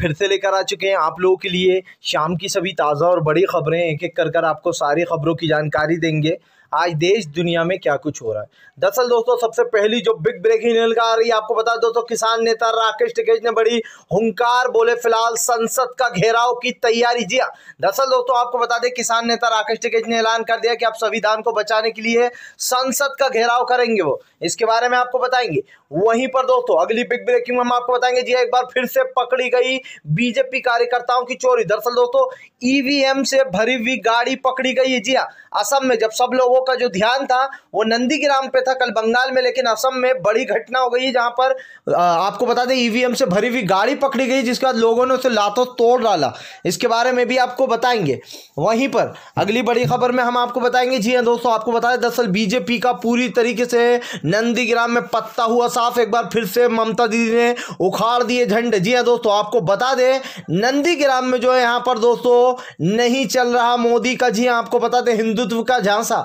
फिर से लेकर आ चुके हैं आप लोगों के लिए शाम की सभी ताज़ा और बड़ी खबरें एक एक कर कर आपको सारी खबरों की जानकारी देंगे आज देश दुनिया में क्या कुछ हो रहा है दरअसल दोस्तों सबसे पहली जो बिग ब्रेकिंग न्यूज आ रही है आपको बता दोस्तों किसान नेता राकेश टिकेज ने बड़ी हुंकार बोले फिलहाल संसद का घेराव की तैयारी जिया हाँ। दरअसल दोस्तों आपको बता दें किसान नेता राकेश टिकेज ने ऐलान कर दिया कि आप संविधान को बचाने के लिए संसद का घेराव करेंगे वो इसके बारे में आपको बताएंगे वहीं पर दोस्तों अगली बिग ब्रेकिंग में हम आपको बताएंगे जी हाँ, एक बार फिर से पकड़ी गई बीजेपी कार्यकर्ताओं की चोरी दरअसल दोस्तों ईवीएम e से भरी हुई गाड़ी पकड़ी गई है जी हाँ असम में जब सब लोग लोगों का जो ध्यान था वो नंदीग्राम पे था कल बंगाल में लेकिन असम में बड़ी घटना हो गई जहां पर आपको बता दें ईवीएम e से भरी हुई गाड़ी पकड़ी गई जिसके बाद लोगों ने उसे लातों तोड़ डाला इसके बारे में भी आपको बताएंगे वहीं पर अगली बड़ी खबर में हम आपको बताएंगे जी हाँ दोस्तों आपको बता दें दरअसल बीजेपी का पूरी तरीके से नंदीग्राम में पत्ता हुआ साफ एक बार फिर से ममता दीदी ने उखाड़ दिए झंडे जी हाँ दोस्तों आपको बता दें नंदीग्राम में जो है यहाँ पर दोस्तों नहीं चल रहा मोदी का जी हाँ, आपको बता दें हिंदुत्व का झांसा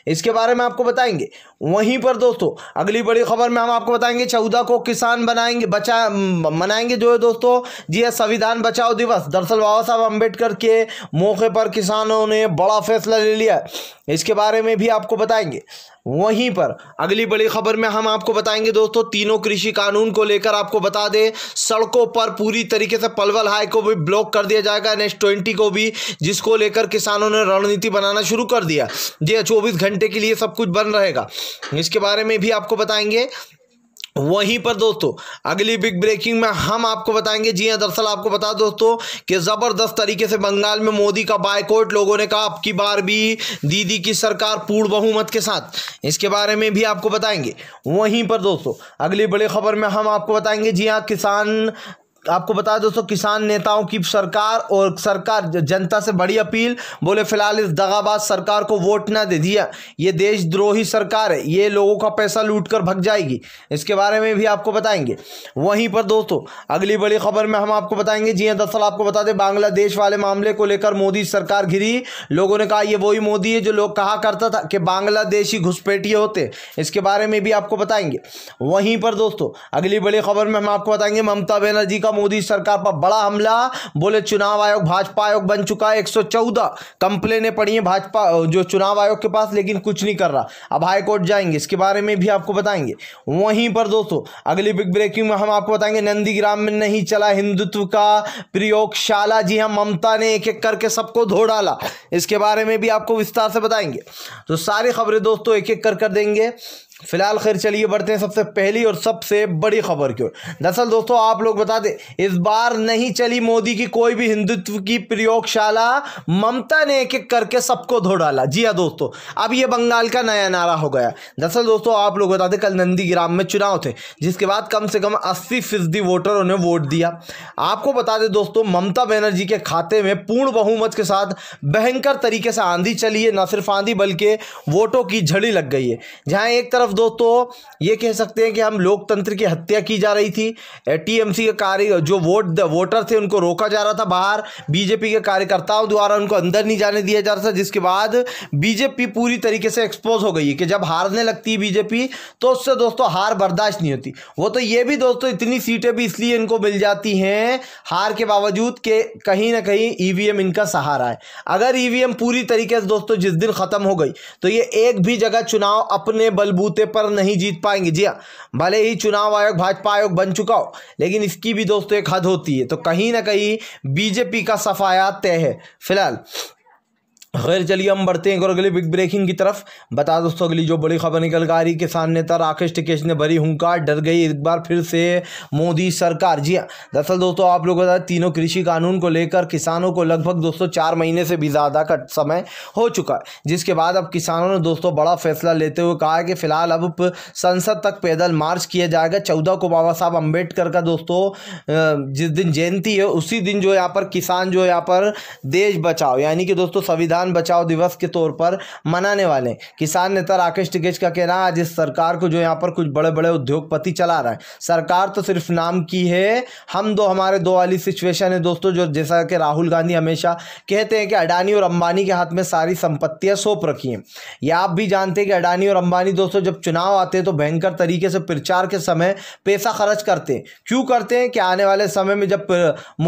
इसके बारे में आपको बताएंगे वहीं पर दोस्तों अगली बड़ी खबर में हम आपको बताएंगे चौदह को किसान बनाएंगे बचा मनाएंगे जो है दोस्तों जी हाँ, संविधान बचाओ दिवस दरअसल बाबा साहब अम्बेडकर के मौके पर किसानों ने बड़ा फैसला ले लिया इसके बारे में भी आपको बताएंगे वहीं पर अगली बड़ी खबर में हम आपको बताएंगे दोस्तों तीनों कृषि कानून को लेकर आपको बता दें सड़कों पर पूरी तरीके से पलवल हाई को भी ब्लॉक कर दिया जाएगा नेक्स्ट ट्वेंटी को भी जिसको लेकर किसानों ने रणनीति बनाना शुरू कर दिया जी हाँ, चौबीस घंटे घंटे के लिए सब कुछ बंद रहेगा इसके बारे में भी आपको बताएंगे वहीं पर दोस्तों अगली बिग ब्रेकिंग में हम आपको बताएंगे जी हाँ दरअसल आपको बता दोस्तों कि ज़बरदस्त तरीके से बंगाल में मोदी का बायकॉट लोगों ने कहा अब की बार भी दीदी की सरकार पूर्ण बहुमत के साथ इसके बारे में भी आपको बताएंगे वहीं पर दोस्तों अगली बड़ी खबर में हम आपको बताएंगे जी हाँ किसान आपको बता दोस्तों किसान नेताओं की सरकार और सरकार जनता से बड़ी अपील बोले फिलहाल इस दगाबाज सरकार को वोट ना दे दिया हाँ, ये देशद्रोही सरकार है ये लोगों का पैसा लूट कर भग जाएगी इसके बारे में भी आपको बताएंगे वहीं पर दोस्तों अगली बड़ी खबर में हम आपको बताएंगे जी हाँ दरअसल आपको बता दें बांग्लादेश वाले मामले को लेकर मोदी सरकार घिरी लोगों ने कहा ये वही मोदी है जो लोग कहा करता था कि बांग्लादेशी घुसपैठिए होते इसके बारे में भी आपको बताएंगे वहीं पर दोस्तों अगली बड़ी खबर में हम आपको बताएंगे ममता बनर्जी का होगा मोदी सरकार पर बड़ा हमला बोले चुनाव आयोग भाजपा आयोग बन चुका है एक 114 कंप्लेने पड़ी है भाजपा जो चुनाव आयोग के पास लेकिन कुछ नहीं कर रहा अब हाईकोर्ट जाएंगे इसके बारे में भी आपको बताएंगे वहीं पर दोस्तों अगली बिग ब्रेकिंग में हम आपको बताएंगे नंदीग्राम में नहीं चला हिंदुत्व का प्रयोगशाला जी हाँ ममता ने एक एक करके सबको धो डाला इसके बारे में भी आपको विस्तार से बताएंगे तो सारी खबरें दोस्तों एक एक कर कर देंगे फिलहाल खैर चलिए बढ़ते हैं सबसे पहली और सबसे बड़ी खबर की ओर दरअसल दोस्तों आप लोग बता दें इस बार नहीं चली मोदी की कोई भी हिंदुत्व की प्रयोगशाला ममता ने एक एक करके सबको धो डाला जी हाँ दोस्तों अब ये बंगाल का नया नारा हो गया दरअसल दोस्तों आप लोग बता दें कल नंदीग्राम में चुनाव थे जिसके बाद कम से कम अस्सी फीसदी वोटरों ने वोट दिया आपको बता दें दोस्तों ममता बनर्जी के खाते में पूर्ण बहुमत के साथ भयंकर तरीके से आंधी चली है न सिर्फ आंधी बल्कि वोटों की झड़ी लग गई है जहाँ एक तरफ साफ दोस्तों ये कह सकते हैं कि हम लोकतंत्र की हत्या की जा रही थी टीएमसी के कार्य जो वोट वोटर थे उनको रोका जा रहा था बाहर बीजेपी के कार्यकर्ताओं द्वारा उनको अंदर नहीं जाने दिया जा रहा था जिसके बाद बीजेपी पूरी तरीके से एक्सपोज हो गई है कि जब हारने लगती है बीजेपी तो उससे दोस्तों हार बर्दाश्त नहीं होती वो तो ये भी दोस्तों इतनी सीटें भी इसलिए इनको मिल जाती हैं हार के बावजूद के कहीं ना कहीं ईवीएम e इनका सहारा है अगर ईवीएम e पूरी तरीके से दोस्तों जिस दिन खत्म हो गई तो ये एक भी जगह चुनाव अपने बलबूते मुद्दे पर नहीं जीत पाएंगे जी हाँ भले ही चुनाव आयोग भाजपा आयोग बन चुका हो लेकिन इसकी भी दोस्तों एक हद होती है तो कहीं ना कहीं बीजेपी का सफाया तय है फिलहाल खैर चलिए हम बढ़ते हैं एक और अगली बिग ब्रेकिंग की तरफ बता दोस्तों अगली जो बड़ी खबर निकल कर आ रही किसान नेता राकेश टिकेश ने भरी हुंकार डर गई एक बार फिर से मोदी सरकार जी हाँ दरअसल दोस्तों आप लोगों का तीनों कृषि कानून को लेकर किसानों को लगभग दोस्तों चार महीने से भी ज़्यादा का समय हो चुका है जिसके बाद अब किसानों ने दोस्तों बड़ा फैसला लेते हुए कहा है कि फिलहाल अब संसद तक पैदल मार्च किया जाएगा चौदह को बाबा साहब अम्बेडकर का दोस्तों जिस दिन जयंती है उसी दिन जो यहाँ पर किसान जो यहाँ पर देश बचाओ यानी कि दोस्तों संविधान किसान बचाओ दिवस के तौर पर मनाने वाले किसान नेता राकेश टिकेज का कहना है इस सरकार को जो यहाँ पर कुछ बड़े बड़े उद्योगपति चला रहे हैं सरकार तो सिर्फ नाम की है हम दो हमारे दो वाली सिचुएशन है दोस्तों जो जैसा कि राहुल गांधी हमेशा कहते हैं कि अडानी और अंबानी के हाथ में सारी संपत्तियाँ सौंप रखी हैं या आप भी जानते हैं कि अडानी और अंबानी दोस्तों जब चुनाव आते हैं तो भयंकर तरीके से प्रचार के समय पैसा खर्च करते हैं क्यों करते हैं कि आने वाले समय में जब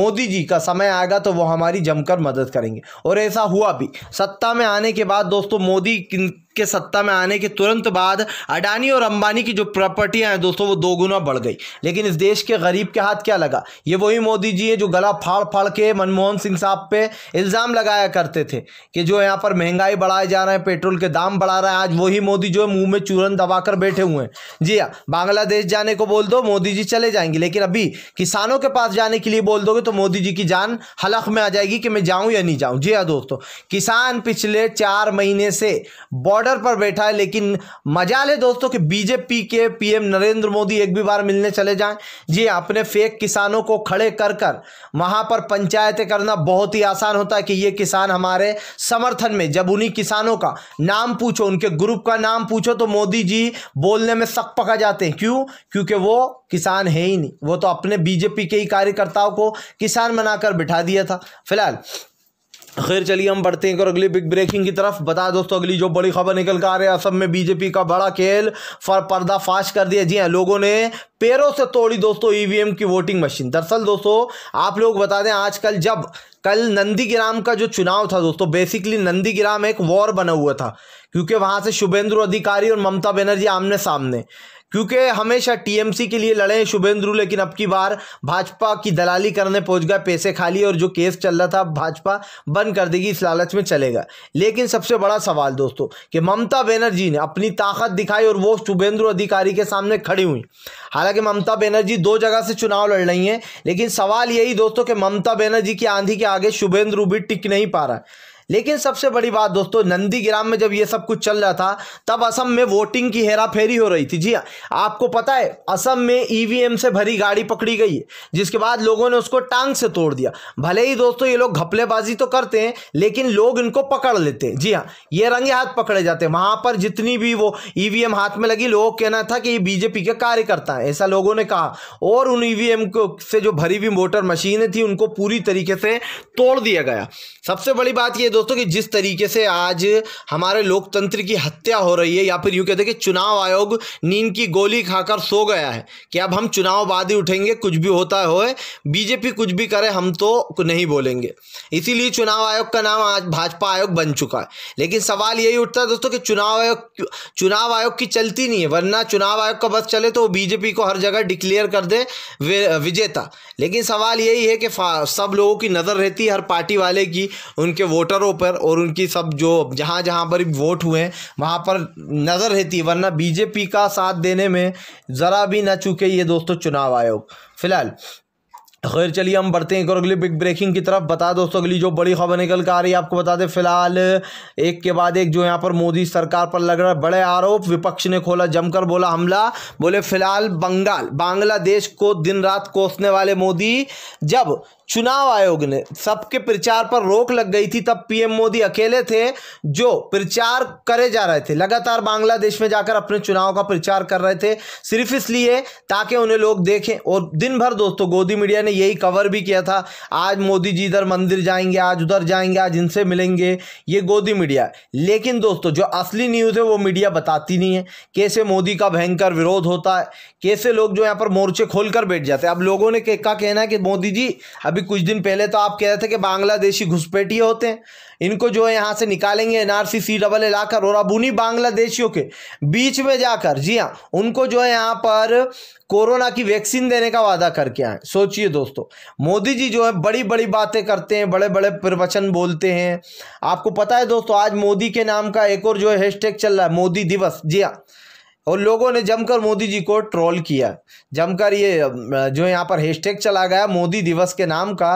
मोदी जी का समय आएगा तो वो हमारी जमकर मदद करेंगे और ऐसा हुआ भी सत्ता में आने के बाद दोस्तों मोदी किन के सत्ता में आने के तुरंत बाद अडानी और अंबानी की जो प्रॉपर्टियां हैं दोस्तों वो दो गुना बढ़ गई लेकिन इस देश के गरीब के हाथ क्या लगा ये वही मोदी जी है जो गला फाड़ फाड़ के मनमोहन सिंह साहब पे इल्ज़ाम लगाया करते थे कि जो यहाँ पर महंगाई बढ़ाए जा रहे हैं पेट्रोल के दाम बढ़ा रहे हैं आज वही मोदी जो है मुँह में चूरन दबा कर बैठे हुए हैं जी हाँ बांग्लादेश जाने को बोल दो मोदी जी चले जाएंगे लेकिन अभी किसानों के पास जाने के लिए बोल दोगे तो मोदी जी की जान हलक में आ जाएगी कि मैं जाऊँ या नहीं जाऊँ जी हाँ दोस्तों किसान पिछले चार महीने से बॉड बॉर्डर पर बैठा है लेकिन मजा ले दोस्तों कि बीजेपी के पीएम नरेंद्र मोदी एक भी बार मिलने चले जाएं जी अपने फेक किसानों को खड़े कर कर वहाँ पर पंचायतें करना बहुत ही आसान होता है कि ये किसान हमारे समर्थन में जब उन्हीं किसानों का नाम पूछो उनके ग्रुप का नाम पूछो तो मोदी जी बोलने में सख पका जाते हैं क्यों क्योंकि वो किसान है ही नहीं वो तो अपने बीजेपी के ही कार्यकर्ताओं को किसान बनाकर बिठा दिया था फिलहाल खैर चलिए हम बढ़ते हैं और अगली बिग ब्रेकिंग की तरफ बता दोस्तों अगली जो बड़ी खबर निकल कर आ रही है असम में बीजेपी का बड़ा खेल फर पर्दाफाश कर दिया जी हाँ लोगों ने पैरों से तोड़ी दोस्तों ईवीएम e की वोटिंग मशीन दरअसल दोस्तों आप लोग बता दें आजकल जब कल नंदीग्राम का जो चुनाव था दोस्तों बेसिकली नंदीग्राम एक वॉर बना हुआ था क्योंकि वहां से शुभेंदु अधिकारी और ममता बनर्जी आमने सामने क्योंकि हमेशा टीएमसी के लिए लड़े शुभेंद्रू लेकिन अब की बार भाजपा की दलाली करने पहुंच गया पैसे खाली और जो केस चल रहा था भाजपा बंद कर देगी इस लालच में चलेगा लेकिन सबसे बड़ा सवाल दोस्तों कि ममता बनर्जी ने अपनी ताकत दिखाई और वो शुभेंद्र अधिकारी के सामने खड़ी हुई हालांकि ममता बनर्जी दो जगह से चुनाव लड़ रही हैं लेकिन सवाल यही दोस्तों कि ममता बनर्जी की आंधी के आगे शुभेंद्रू भी टिक नहीं पा रहा लेकिन सबसे बड़ी बात दोस्तों नंदीग्राम में जब ये सब कुछ चल रहा था तब असम में वोटिंग की हेरा फेरी हो रही थी जी हाँ, आपको पता है असम में ईवीएम e से भरी गाड़ी पकड़ी गई है जिसके बाद लोगों ने उसको टांग से तोड़ दिया भले ही दोस्तों ये लोग घपलेबाजी तो करते हैं लेकिन लोग इनको पकड़ लेते हैं जी हाँ ये रंगे हाथ पकड़े जाते हैं वहां पर जितनी भी वो ईवीएम e हाथ में लगी लोगों कहना था कि ये बीजेपी के कार्यकर्ता है ऐसा लोगों ने कहा और उन ईवीएम e को से जो भरी हुई वोटर मशीनें थी उनको पूरी तरीके से तोड़ दिया गया सबसे बड़ी बात ये दोस्तों दोस्तों कि जिस तरीके से आज हमारे लोकतंत्र की हत्या हो रही है या फिर यूँ कहते हैं कि चुनाव आयोग नींद की गोली खाकर सो गया है कि अब हम चुनाव बाद ही उठेंगे कुछ भी होता हो बीजेपी कुछ भी करे हम तो नहीं बोलेंगे इसीलिए चुनाव आयोग का नाम आज भाजपा आयोग बन चुका है लेकिन सवाल यही उठता है दोस्तों कि चुनाव आयोग चुनाव आयोग की चलती नहीं है वरना चुनाव आयोग का बस चले तो वो बीजेपी को हर जगह डिक्लेयर कर दे विजेता लेकिन सवाल यही है कि सब लोगों की नज़र रहती है हर पार्टी वाले की उनके वोटर कॉर्नरों पर और उनकी सब जो जहाँ जहाँ पर वोट हुए वहाँ पर नज़र रहती है वरना बीजेपी का साथ देने में ज़रा भी ना चुके ये दोस्तों चुनाव आयोग फ़िलहाल खैर चलिए हम बढ़ते हैं एक और अगली बिग ब्रेकिंग की तरफ बता दोस्तों अगली जो बड़ी खबर निकल कर आ रही है आपको बता दें फिलहाल एक के बाद एक जो यहाँ पर मोदी सरकार पर लग रहा है बड़े आरोप विपक्ष ने खोला जमकर बोला हमला बोले फिलहाल बंगाल बांग्लादेश को दिन रात कोसने वाले मोदी जब चुनाव आयोग ने सबके प्रचार पर रोक लग गई थी तब पीएम मोदी अकेले थे जो प्रचार करे जा रहे थे लगातार बांग्लादेश में जाकर अपने चुनाव का प्रचार कर रहे थे सिर्फ इसलिए ताकि उन्हें लोग देखें और दिन भर दोस्तों गोदी मीडिया ने यही कवर भी किया था आज मोदी जी इधर मंदिर जाएंगे आज उधर जाएंगे आज इनसे मिलेंगे ये गोदी मीडिया लेकिन दोस्तों जो असली न्यूज़ है वो मीडिया बताती नहीं है कैसे मोदी का भयंकर विरोध होता है कैसे लोग जो यहाँ पर मोर्चे खोल बैठ जाते हैं अब लोगों ने का कहना है कि मोदी जी अभी अभी कुछ दिन पहले तो आप कह रहे थे कि बांग्लादेशी घुसपैठिए होते हैं इनको जो है यहाँ से निकालेंगे एनआरसी सी डबल एल आकर और अब उन्हीं बांग्लादेशियों के बीच में जाकर जी हाँ उनको जो है यहाँ पर कोरोना की वैक्सीन देने का वादा करके आए सोचिए दोस्तों मोदी जी जो है बड़ी बड़ी बातें करते हैं बड़े बड़े प्रवचन बोलते हैं आपको पता है दोस्तों आज मोदी के नाम का एक और जो है हैशटैग चल रहा है मोदी दिवस जी हाँ और लोगों ने जमकर मोदी जी को ट्रोल किया जमकर ये जो यहाँ पर हैशटैग चला गया मोदी दिवस के नाम का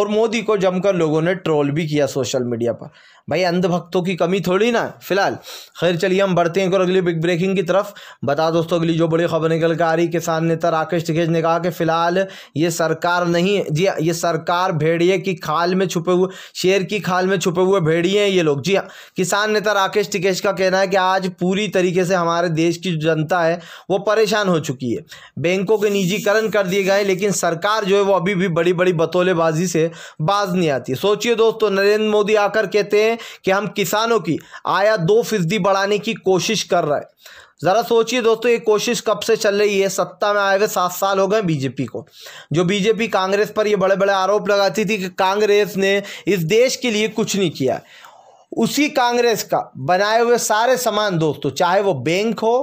और मोदी को जमकर लोगों ने ट्रोल भी किया सोशल मीडिया पर भाई अंधभक्तों की कमी थोड़ी ना फिलहाल खैर चलिए हम बढ़ते हैं और अगली बिग ब्रेकिंग की तरफ बता दोस्तों अगली जो बड़ी खबर निकल कर आ रही किसान नेता राकेश टिकेश ने कहा कि फिलहाल ये सरकार नहीं जी हाँ, ये सरकार भेड़िए की खाल में छुपे हुए शेर की खाल में छुपे हुए भेड़िए हैं ये लोग जी हाँ किसान नेता राकेश टिकेश का कहना है कि आज पूरी तरीके से हमारे देश की जनता है वो परेशान हो चुकी है बैंकों के निजीकरण कर दिए गए लेकिन सरकार जो है वो अभी भी बड़ी बड़ी बतौलेबाजी से बाज नहीं आती सोचिए दोस्तों नरेंद्र मोदी आकर कहते हैं कि हम किसानों की आया दो फीसदी बढ़ाने की कोशिश कर रहे हैं ज़रा सोचिए दोस्तों ये कोशिश कब से चल रही है सत्ता में आए हुए सात साल हो गए बीजेपी को जो बीजेपी कांग्रेस पर ये बड़े बड़े आरोप लगाती थी कि कांग्रेस ने इस देश के लिए कुछ नहीं किया उसी कांग्रेस का बनाए हुए सारे सामान दोस्तों चाहे वो बैंक हो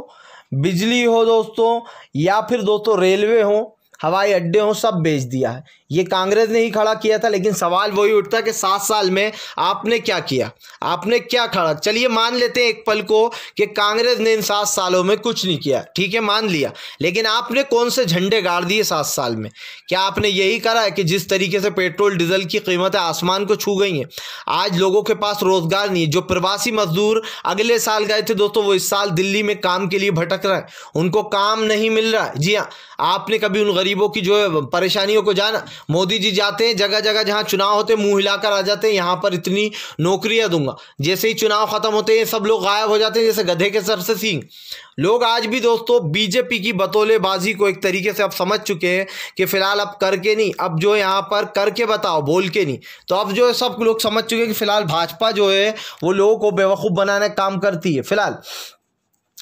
बिजली हो दोस्तों या फिर दोस्तों रेलवे हो हवाई अड्डे हों सब बेच दिया है ये कांग्रेस ने ही खड़ा किया था लेकिन सवाल वही उठता कि सात साल में आपने क्या किया आपने क्या खड़ा चलिए मान लेते हैं एक पल को कि कांग्रेस ने इन सात सालों में कुछ नहीं किया ठीक है मान लिया लेकिन आपने कौन से झंडे गाड़ दिए सात साल में क्या आपने यही करा है कि जिस तरीके से पेट्रोल डीजल की कीमतें आसमान को छू गई हैं आज लोगों के पास रोज़गार नहीं है जो प्रवासी मजदूर अगले साल गए थे दोस्तों वो इस साल दिल्ली में काम के लिए भटक रहे हैं उनको काम नहीं मिल रहा है जी हाँ आपने कभी उन गरीबों की जो है परेशानियों को जाना मोदी जी जाते हैं जगह जगह जहां चुनाव होते मुंह हिलाकर आ जाते हैं यहां पर इतनी नौकरियां दूंगा जैसे ही चुनाव ख़त्म होते हैं सब लोग गायब हो जाते हैं जैसे गधे के सर से सींग लोग आज भी दोस्तों बीजेपी की बतौलेबाजी को एक तरीके से अब समझ चुके हैं कि फिलहाल अब करके नहीं अब जो यहाँ पर करके बताओ बोल के नहीं तो अब जो सब लोग समझ चुके हैं कि फिलहाल भाजपा जो है वो लोगों को बेवकूफ़ बनाने का काम करती है फिलहाल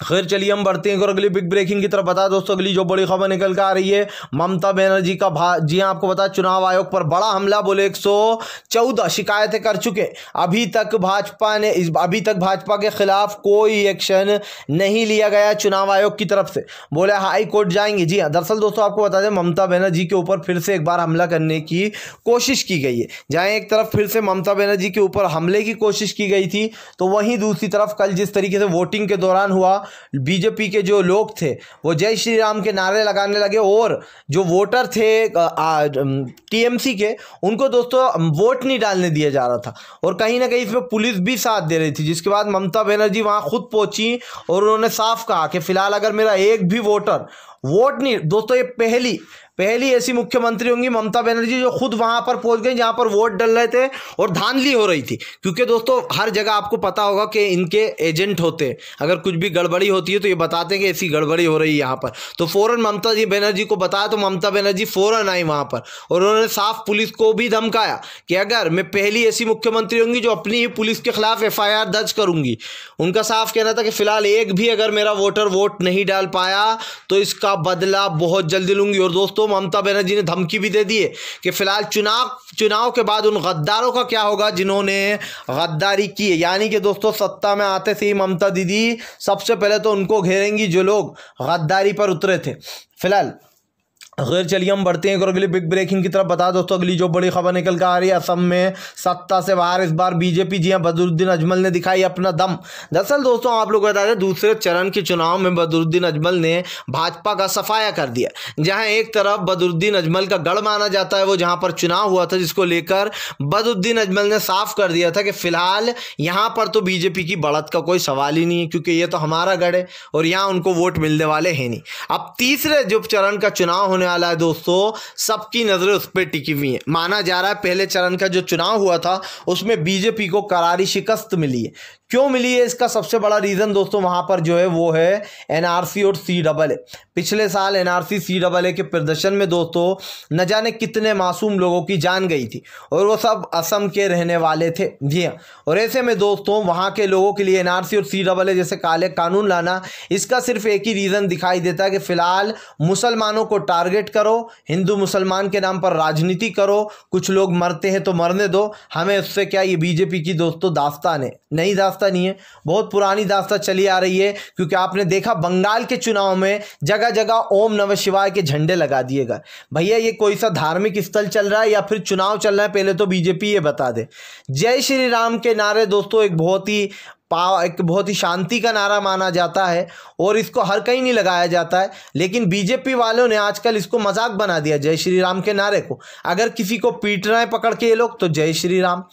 खैर चलिए हम बढ़ते हैं और अगली बिग ब्रेकिंग की तरफ बता दोस्तों अगली जो बड़ी खबर निकल कर आ रही है ममता बनर्जी का भा जी हाँ आपको बता चुनाव आयोग पर बड़ा हमला बोले 114 शिकायतें कर चुके अभी तक भाजपा ने इस अभी तक भाजपा के खिलाफ कोई एक्शन नहीं लिया गया चुनाव आयोग की तरफ से बोले हाई कोर्ट जाएंगे जी हाँ दरअसल दोस्तों आपको बता दें ममता बनर्जी के ऊपर फिर से एक बार हमला करने की कोशिश की गई है जहाँ एक तरफ फिर से ममता बनर्जी के ऊपर हमले की कोशिश की गई थी तो वहीं दूसरी तरफ कल जिस तरीके से वोटिंग के दौरान हुआ बीजेपी के जो लोग थे वो जय श्री राम के नारे लगाने लगे और जो वोटर थे टीएमसी के उनको दोस्तों वोट नहीं डालने दिया जा रहा था और कहीं ना कहीं इसमें पुलिस भी साथ दे रही थी जिसके बाद ममता बनर्जी वहाँ खुद पहुंची और उन्होंने साफ कहा कि फिलहाल अगर मेरा एक भी वोटर वोट नहीं दोस्तों ये पहली पहली ऐसी मुख्यमंत्री होंगी ममता बनर्जी जो खुद वहां पर पहुंच गई जहां पर वोट डल रहे थे और धांधली हो रही थी क्योंकि दोस्तों हर जगह आपको पता होगा कि इनके एजेंट होते हैं अगर कुछ भी गड़बड़ी होती है तो ये बताते हैं कि ऐसी गड़बड़ी हो रही है यहाँ पर तो फ़ौरन ममता जी बनर्जी को बताया तो ममता बनर्जी फ़ौरन आई वहाँ पर और उन्होंने साफ पुलिस को भी धमकाया कि अगर मैं पहली ऐसी मुख्यमंत्री होंगी जो अपनी ही पुलिस के खिलाफ एफ दर्ज करूंगी उनका साफ कहना था कि फ़िलहाल एक भी अगर मेरा वोटर वोट नहीं डाल पाया तो इसका बदला बहुत जल्दी लूंगी और दोस्तों ममता बनर्जी ने धमकी भी दे दी है कि फ़िलहाल चुनाव चुनाव के बाद उन गद्दारों का क्या होगा जिन्होंने गद्दारी की है यानी कि दोस्तों सत्ता में आते से ही ममता दीदी सबसे पहले तो उनको घेरेंगी जो लोग गद्दारी पर उतरे थे फ़िलहाल अगर चलिए हम बढ़ते हैं और अगली बिग ब्रेकिंग की तरफ बता दोस्तों अगली जो बड़ी खबर निकल कर आ रही है असम में सत्ता से बाहर इस बार बीजेपी जी बदरुद्दीन अजमल ने दिखाई अपना दम दरअसल दोस्तों आप लोग बता दें दूसरे चरण के चुनाव में बदरुद्दीन अजमल ने भाजपा का सफाया कर दिया जहाँ एक तरफ बदरुद्दीन अजमल का गढ़ माना जाता है वो जहाँ पर चुनाव हुआ था जिसको लेकर बदरुद्दीन अजमल ने साफ कर दिया था कि फिलहाल यहाँ पर तो बीजेपी की बढ़त का कोई सवाल ही नहीं है क्योंकि ये तो हमारा गढ़ है और यहाँ उनको वोट मिलने वाले हैं नहीं अब तीसरे जो चरण का चुनाव होने होने वाला है दोस्तों सबकी नज़रें उस पर टिकी हुई हैं माना जा रहा है पहले चरण का जो चुनाव हुआ था उसमें बीजेपी को करारी शिकस्त मिली है क्यों मिली है इसका सबसे बड़ा रीज़न दोस्तों वहां पर जो है वो है एनआरसी और सी डबल ए पिछले साल एनआरसी सी डबल ए के प्रदर्शन में दोस्तों न जाने कितने मासूम लोगों की जान गई थी और वो सब असम के रहने वाले थे जी हाँ और ऐसे में दोस्तों वहां के लोगों के लिए एनआरसी और सी डबल ए जैसे काले कानून लाना इसका सिर्फ एक ही रीज़न दिखाई देता है कि फ़िलहाल मुसलमानों को टारगेट टारगेट करो हिंदू मुसलमान के नाम पर राजनीति करो कुछ लोग मरते हैं तो मरने दो हमें उससे क्या ये बीजेपी की दोस्तों दास्तान है नई दास्तान नहीं है बहुत पुरानी दास्तान चली आ रही है क्योंकि आपने देखा बंगाल के चुनाव में जगह जगह ओम नव शिवाय के झंडे लगा दिए गए भैया ये कोई सा धार्मिक स्थल चल रहा है या फिर चुनाव चल रहा है पहले तो बीजेपी ये बता दे जय श्री राम के नारे दोस्तों एक बहुत ही पा एक बहुत ही शांति का नारा माना जाता है और इसको हर कहीं नहीं लगाया जाता है लेकिन बीजेपी वालों ने आजकल इसको मजाक बना दिया जय श्री राम के नारे को अगर किसी को पीट रहा है पकड़ के ये लोग तो जय श्री राम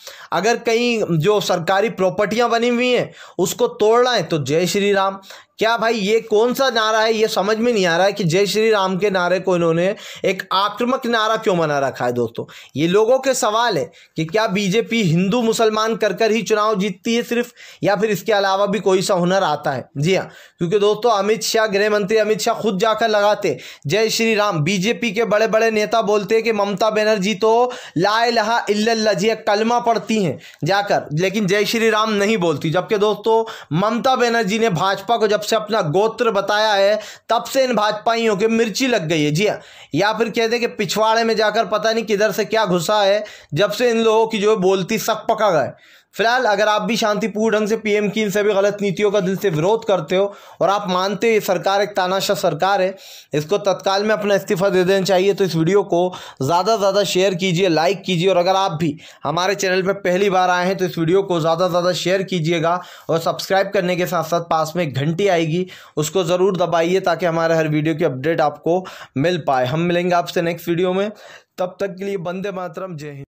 अगर कहीं जो सरकारी प्रॉपर्टियां बनी हुई हैं उसको तोड़ रहा है तो जय श्री राम क्या भाई ये कौन सा नारा है ये समझ में नहीं आ रहा है कि जय श्री राम के नारे को इन्होंने एक आक्रमक नारा क्यों बना रखा है दोस्तों ये लोगों के सवाल है कि क्या बीजेपी हिंदू मुसलमान कर कर ही चुनाव जीतती है सिर्फ या फिर इसके अलावा भी कोई सा हुनर आता है जी हाँ क्योंकि दोस्तों अमित शाह गृह मंत्री अमित शाह खुद जाकर लगाते जय श्री राम बीजेपी के बड़े बड़े नेता बोलते हैं कि ममता बनर्जी तो लाए लहा इला जी कलमा पढ़ती हैं जाकर लेकिन जय श्री राम नहीं बोलती जबकि दोस्तों ममता बनर्जी ने भाजपा को जब से अपना गोत्र बताया है तब से इन भाजपाइयों के मिर्ची लग गई है जी हाँ या फिर कहते हैं कि पिछवाड़े में जाकर पता नहीं किधर से क्या घुसा है जब से इन लोगों की जो है बोलती सक पका गए फिलहाल अगर आप भी शांतिपूर्ण ढंग से पीएम की इन सभी गलत नीतियों का दिल से विरोध करते हो और आप मानते हो ये सरकार एक तानाशाह सरकार है इसको तत्काल में अपना इस्तीफा दे देना चाहिए तो इस वीडियो को ज़्यादा से ज़्यादा शेयर कीजिए लाइक कीजिए और अगर आप भी हमारे चैनल पर पहली बार आए हैं तो इस वीडियो को ज़्यादा से ज़्यादा शेयर कीजिएगा और सब्सक्राइब करने के साथ साथ पास में एक घंटी आएगी उसको ज़रूर दबाइए ताकि हमारे हर वीडियो की अपडेट आपको मिल पाए हम मिलेंगे आपसे नेक्स्ट वीडियो में तब तक के लिए बंदे मातरम जय हिंद